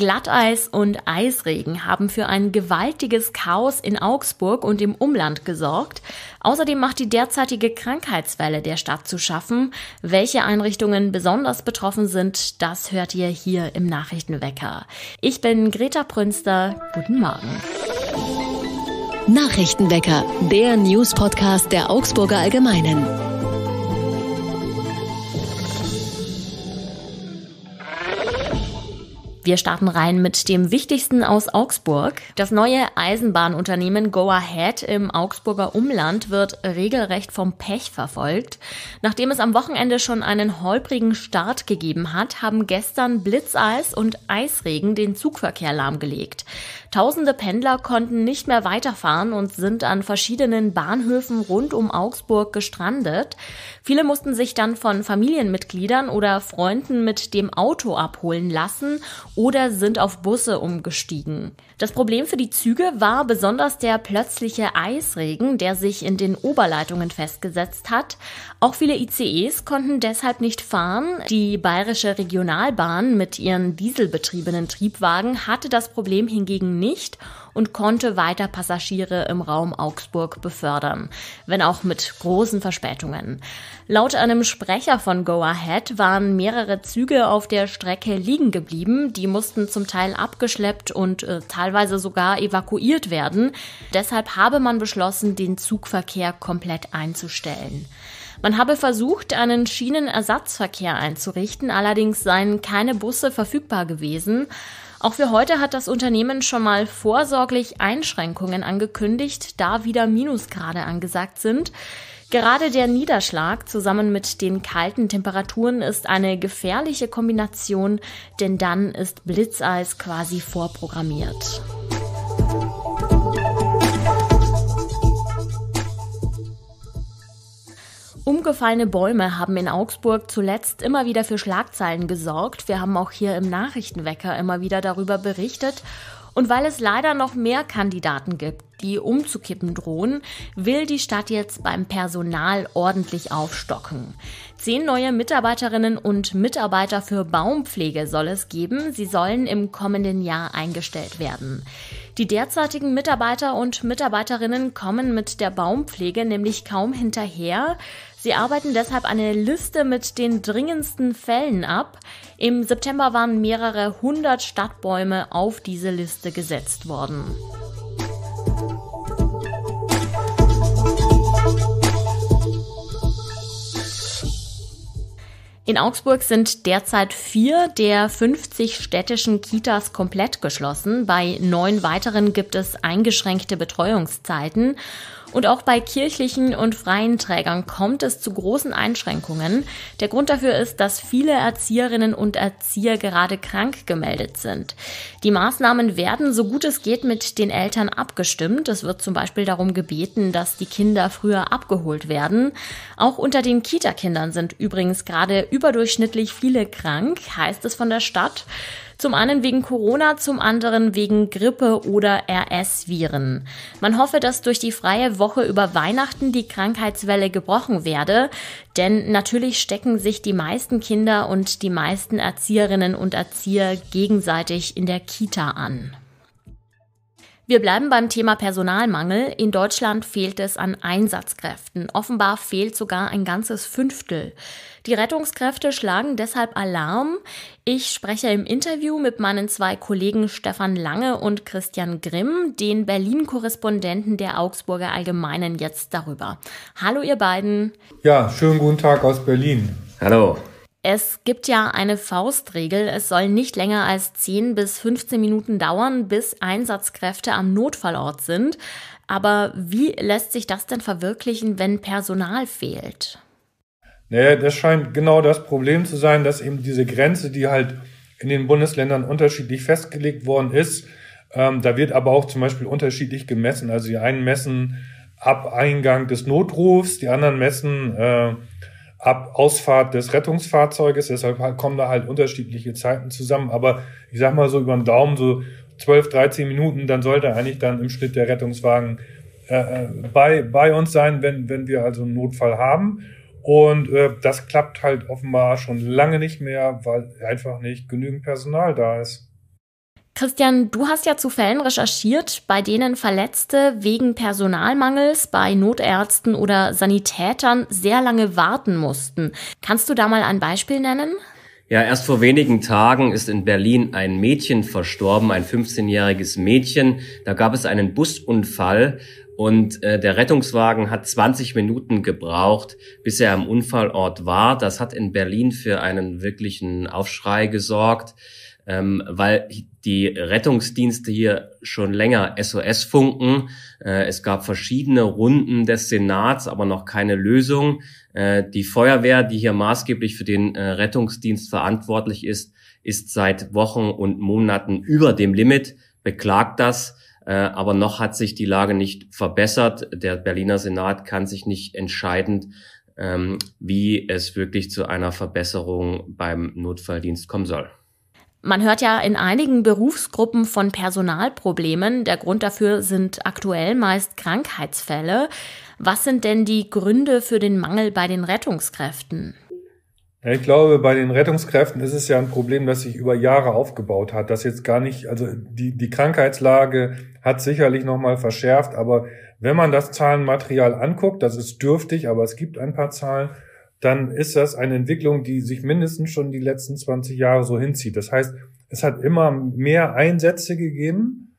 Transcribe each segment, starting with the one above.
Glatteis und Eisregen haben für ein gewaltiges Chaos in Augsburg und im Umland gesorgt. Außerdem macht die derzeitige Krankheitswelle der Stadt zu schaffen. Welche Einrichtungen besonders betroffen sind, das hört ihr hier im Nachrichtenwecker. Ich bin Greta Prünster. Guten Morgen. Nachrichtenwecker, der News-Podcast der Augsburger Allgemeinen. Wir starten rein mit dem wichtigsten aus Augsburg. Das neue Eisenbahnunternehmen Go Ahead im Augsburger Umland wird regelrecht vom Pech verfolgt. Nachdem es am Wochenende schon einen holprigen Start gegeben hat, haben gestern Blitzeis und Eisregen den Zugverkehr lahmgelegt. Tausende Pendler konnten nicht mehr weiterfahren und sind an verschiedenen Bahnhöfen rund um Augsburg gestrandet. Viele mussten sich dann von Familienmitgliedern oder Freunden mit dem Auto abholen lassen oder sind auf Busse umgestiegen. Das Problem für die Züge war besonders der plötzliche Eisregen, der sich in den Oberleitungen festgesetzt hat. Auch viele ICEs konnten deshalb nicht fahren. Die Bayerische Regionalbahn mit ihren dieselbetriebenen Triebwagen hatte das Problem hingegen nicht und konnte weiter Passagiere im Raum Augsburg befördern, wenn auch mit großen Verspätungen. Laut einem Sprecher von Go Ahead waren mehrere Züge auf der Strecke liegen geblieben, die mussten zum Teil abgeschleppt und äh, teilweise sogar evakuiert werden. Deshalb habe man beschlossen, den Zugverkehr komplett einzustellen. Man habe versucht, einen Schienenersatzverkehr einzurichten, allerdings seien keine Busse verfügbar gewesen. Auch für heute hat das Unternehmen schon mal vorsorglich Einschränkungen angekündigt, da wieder Minusgrade angesagt sind. Gerade der Niederschlag zusammen mit den kalten Temperaturen ist eine gefährliche Kombination, denn dann ist Blitzeis quasi vorprogrammiert. Umgefallene Bäume haben in Augsburg zuletzt immer wieder für Schlagzeilen gesorgt. Wir haben auch hier im Nachrichtenwecker immer wieder darüber berichtet. Und weil es leider noch mehr Kandidaten gibt, die umzukippen drohen, will die Stadt jetzt beim Personal ordentlich aufstocken. Zehn neue Mitarbeiterinnen und Mitarbeiter für Baumpflege soll es geben. Sie sollen im kommenden Jahr eingestellt werden. Die derzeitigen Mitarbeiter und Mitarbeiterinnen kommen mit der Baumpflege nämlich kaum hinterher. Sie arbeiten deshalb eine Liste mit den dringendsten Fällen ab. Im September waren mehrere hundert Stadtbäume auf diese Liste gesetzt worden. In Augsburg sind derzeit vier der 50 städtischen Kitas komplett geschlossen. Bei neun weiteren gibt es eingeschränkte Betreuungszeiten. Und auch bei kirchlichen und freien Trägern kommt es zu großen Einschränkungen. Der Grund dafür ist, dass viele Erzieherinnen und Erzieher gerade krank gemeldet sind. Die Maßnahmen werden, so gut es geht, mit den Eltern abgestimmt. Es wird zum Beispiel darum gebeten, dass die Kinder früher abgeholt werden. Auch unter den Kita-Kindern sind übrigens gerade überdurchschnittlich viele krank, heißt es von der Stadt. Zum einen wegen Corona, zum anderen wegen Grippe oder RS-Viren. Man hoffe, dass durch die freie Woche über Weihnachten die Krankheitswelle gebrochen werde, denn natürlich stecken sich die meisten Kinder und die meisten Erzieherinnen und Erzieher gegenseitig in der Kita an. Wir bleiben beim Thema Personalmangel. In Deutschland fehlt es an Einsatzkräften. Offenbar fehlt sogar ein ganzes Fünftel. Die Rettungskräfte schlagen deshalb Alarm. Ich spreche im Interview mit meinen zwei Kollegen Stefan Lange und Christian Grimm, den Berlin-Korrespondenten der Augsburger Allgemeinen, jetzt darüber. Hallo ihr beiden. Ja, schönen guten Tag aus Berlin. Hallo. Es gibt ja eine Faustregel, es soll nicht länger als 10 bis 15 Minuten dauern, bis Einsatzkräfte am Notfallort sind. Aber wie lässt sich das denn verwirklichen, wenn Personal fehlt? Naja, das scheint genau das Problem zu sein, dass eben diese Grenze, die halt in den Bundesländern unterschiedlich festgelegt worden ist, ähm, da wird aber auch zum Beispiel unterschiedlich gemessen. Also die einen messen ab Eingang des Notrufs, die anderen messen äh, Ab Ausfahrt des Rettungsfahrzeuges, deshalb halt kommen da halt unterschiedliche Zeiten zusammen. Aber ich sag mal so über den Daumen, so 12, 13 Minuten, dann sollte eigentlich dann im Schnitt der Rettungswagen äh, äh, bei, bei uns sein, wenn, wenn wir also einen Notfall haben. Und äh, das klappt halt offenbar schon lange nicht mehr, weil einfach nicht genügend Personal da ist. Christian, du hast ja zu Fällen recherchiert, bei denen Verletzte wegen Personalmangels bei Notärzten oder Sanitätern sehr lange warten mussten. Kannst du da mal ein Beispiel nennen? Ja, erst vor wenigen Tagen ist in Berlin ein Mädchen verstorben, ein 15-jähriges Mädchen. Da gab es einen Busunfall und äh, der Rettungswagen hat 20 Minuten gebraucht, bis er am Unfallort war. Das hat in Berlin für einen wirklichen Aufschrei gesorgt ähm, weil die Rettungsdienste hier schon länger SOS funken. Äh, es gab verschiedene Runden des Senats, aber noch keine Lösung. Äh, die Feuerwehr, die hier maßgeblich für den äh, Rettungsdienst verantwortlich ist, ist seit Wochen und Monaten über dem Limit, beklagt das. Äh, aber noch hat sich die Lage nicht verbessert. Der Berliner Senat kann sich nicht entscheiden, ähm, wie es wirklich zu einer Verbesserung beim Notfalldienst kommen soll. Man hört ja in einigen Berufsgruppen von Personalproblemen. Der Grund dafür sind aktuell meist Krankheitsfälle. Was sind denn die Gründe für den Mangel bei den Rettungskräften? Ich glaube, bei den Rettungskräften ist es ja ein Problem, das sich über Jahre aufgebaut hat. Das jetzt gar nicht, also die, die Krankheitslage hat sicherlich nochmal verschärft, aber wenn man das Zahlenmaterial anguckt, das ist dürftig, aber es gibt ein paar Zahlen, dann ist das eine Entwicklung, die sich mindestens schon die letzten 20 Jahre so hinzieht. Das heißt, es hat immer mehr Einsätze gegeben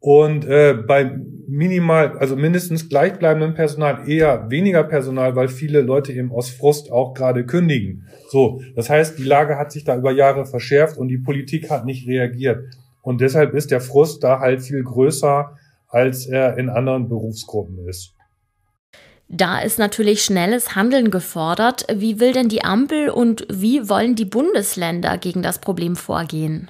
und äh, bei minimal, also mindestens gleichbleibendem Personal eher weniger Personal, weil viele Leute eben aus Frust auch gerade kündigen. So, das heißt, die Lage hat sich da über Jahre verschärft und die Politik hat nicht reagiert. Und deshalb ist der Frust da halt viel größer, als er in anderen Berufsgruppen ist. Da ist natürlich schnelles Handeln gefordert. Wie will denn die Ampel und wie wollen die Bundesländer gegen das Problem vorgehen?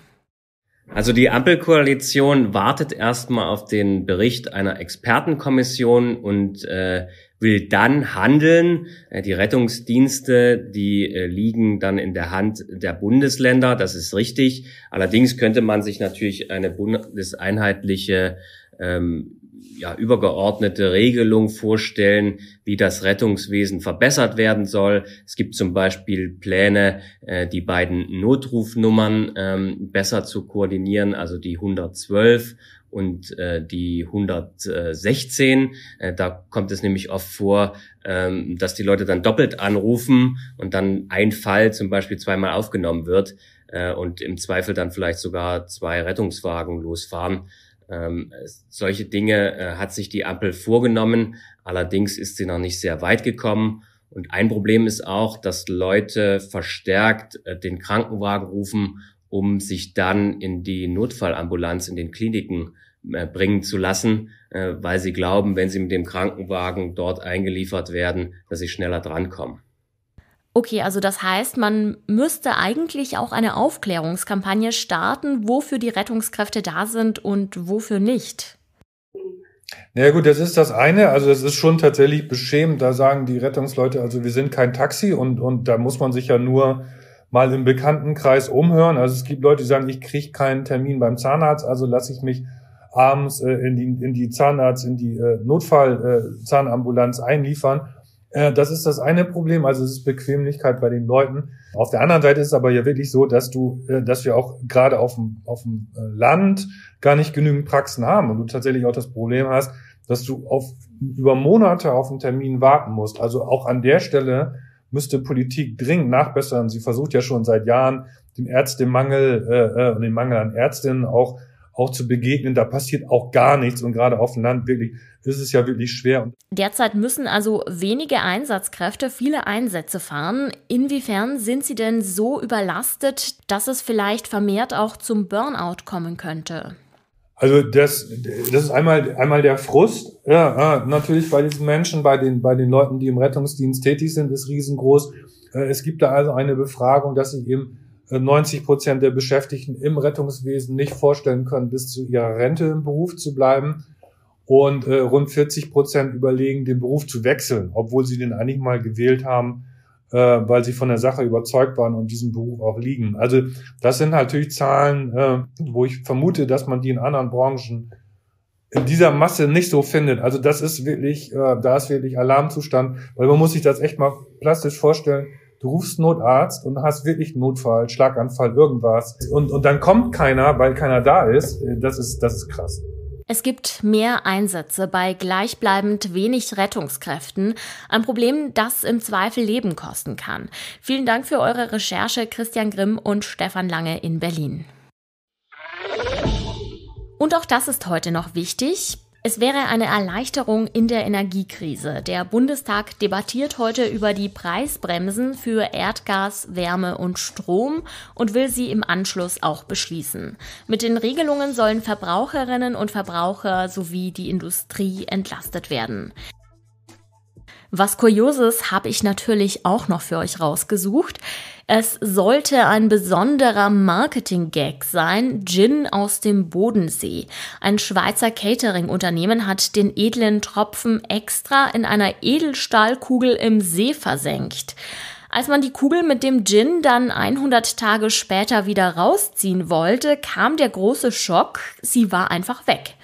Also die Ampelkoalition wartet erstmal auf den Bericht einer Expertenkommission und äh, will dann handeln. Äh, die Rettungsdienste, die äh, liegen dann in der Hand der Bundesländer, das ist richtig. Allerdings könnte man sich natürlich eine bundeseinheitliche ähm, ja, übergeordnete Regelung vorstellen, wie das Rettungswesen verbessert werden soll. Es gibt zum Beispiel Pläne, äh, die beiden Notrufnummern ähm, besser zu koordinieren, also die 112 und äh, die 116. Äh, da kommt es nämlich oft vor, ähm, dass die Leute dann doppelt anrufen und dann ein Fall zum Beispiel zweimal aufgenommen wird äh, und im Zweifel dann vielleicht sogar zwei Rettungswagen losfahren. Ähm, solche Dinge äh, hat sich die Ampel vorgenommen, allerdings ist sie noch nicht sehr weit gekommen. Und ein Problem ist auch, dass Leute verstärkt äh, den Krankenwagen rufen, um sich dann in die Notfallambulanz in den Kliniken äh, bringen zu lassen, äh, weil sie glauben, wenn sie mit dem Krankenwagen dort eingeliefert werden, dass sie schneller drankommen. Okay, also das heißt, man müsste eigentlich auch eine Aufklärungskampagne starten, wofür die Rettungskräfte da sind und wofür nicht. Na ja, gut, das ist das eine. Also das ist schon tatsächlich beschämend. Da sagen die Rettungsleute, also wir sind kein Taxi und, und da muss man sich ja nur mal im Bekanntenkreis umhören. Also es gibt Leute, die sagen, ich kriege keinen Termin beim Zahnarzt, also lasse ich mich abends äh, in, die, in die Zahnarzt, in die äh, Notfallzahnambulanz äh, einliefern. Äh, das ist das eine Problem, also es ist Bequemlichkeit bei den Leuten. Auf der anderen Seite ist es aber ja wirklich so, dass du, äh, dass wir auch gerade auf dem, auf dem äh, Land gar nicht genügend Praxen haben und du tatsächlich auch das Problem hast, dass du auf, über Monate auf einen Termin warten musst. Also auch an der Stelle müsste Politik dringend nachbessern. Sie versucht ja schon seit Jahren den Ärztemangel äh, und den Mangel an Ärztinnen auch auch zu begegnen. Da passiert auch gar nichts und gerade auf dem Land wirklich ist es ja wirklich schwer. Derzeit müssen also wenige Einsatzkräfte viele Einsätze fahren. Inwiefern sind sie denn so überlastet, dass es vielleicht vermehrt auch zum Burnout kommen könnte? Also das, das ist einmal, einmal der Frust. Ja, natürlich bei diesen Menschen, bei den, bei den Leuten, die im Rettungsdienst tätig sind, ist riesengroß. Äh, es gibt da also eine Befragung, dass sie eben 90 Prozent der Beschäftigten im Rettungswesen nicht vorstellen können, bis zu ihrer Rente im Beruf zu bleiben. Und äh, rund 40 Prozent überlegen, den Beruf zu wechseln, obwohl sie den eigentlich mal gewählt haben, äh, weil sie von der Sache überzeugt waren und diesen Beruf auch liegen. Also das sind natürlich Zahlen, äh, wo ich vermute, dass man die in anderen Branchen in dieser Masse nicht so findet. Also das ist wirklich, äh, da ist wirklich Alarmzustand, weil man muss sich das echt mal plastisch vorstellen Du rufst Notarzt und hast wirklich Notfall, Schlaganfall, irgendwas. Und, und dann kommt keiner, weil keiner da ist. Das ist, das ist krass. Es gibt mehr Einsätze bei gleichbleibend wenig Rettungskräften. Ein Problem, das im Zweifel Leben kosten kann. Vielen Dank für eure Recherche, Christian Grimm und Stefan Lange in Berlin. Und auch das ist heute noch wichtig. Es wäre eine Erleichterung in der Energiekrise. Der Bundestag debattiert heute über die Preisbremsen für Erdgas, Wärme und Strom und will sie im Anschluss auch beschließen. Mit den Regelungen sollen Verbraucherinnen und Verbraucher sowie die Industrie entlastet werden. Was Kurioses habe ich natürlich auch noch für euch rausgesucht. Es sollte ein besonderer Marketing-Gag sein, Gin aus dem Bodensee. Ein Schweizer Catering-Unternehmen hat den edlen Tropfen extra in einer Edelstahlkugel im See versenkt. Als man die Kugel mit dem Gin dann 100 Tage später wieder rausziehen wollte, kam der große Schock, sie war einfach weg.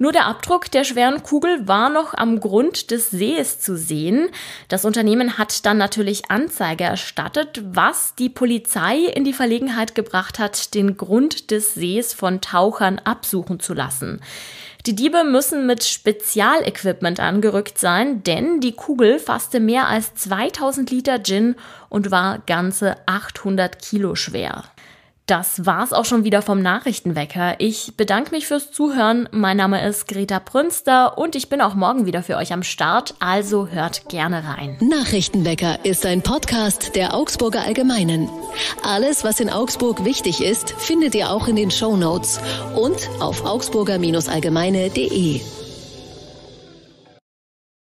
Nur der Abdruck der schweren Kugel war noch am Grund des Sees zu sehen. Das Unternehmen hat dann natürlich Anzeige erstattet, was die Polizei in die Verlegenheit gebracht hat, den Grund des Sees von Tauchern absuchen zu lassen. Die Diebe müssen mit Spezialequipment angerückt sein, denn die Kugel fasste mehr als 2000 Liter Gin und war ganze 800 Kilo schwer. Das war's auch schon wieder vom Nachrichtenwecker. Ich bedanke mich fürs Zuhören. Mein Name ist Greta Prünster und ich bin auch morgen wieder für euch am Start, also hört gerne rein. Nachrichtenwecker ist ein Podcast der Augsburger Allgemeinen. Alles, was in Augsburg wichtig ist, findet ihr auch in den Show Notes und auf augsburger-allgemeine.de.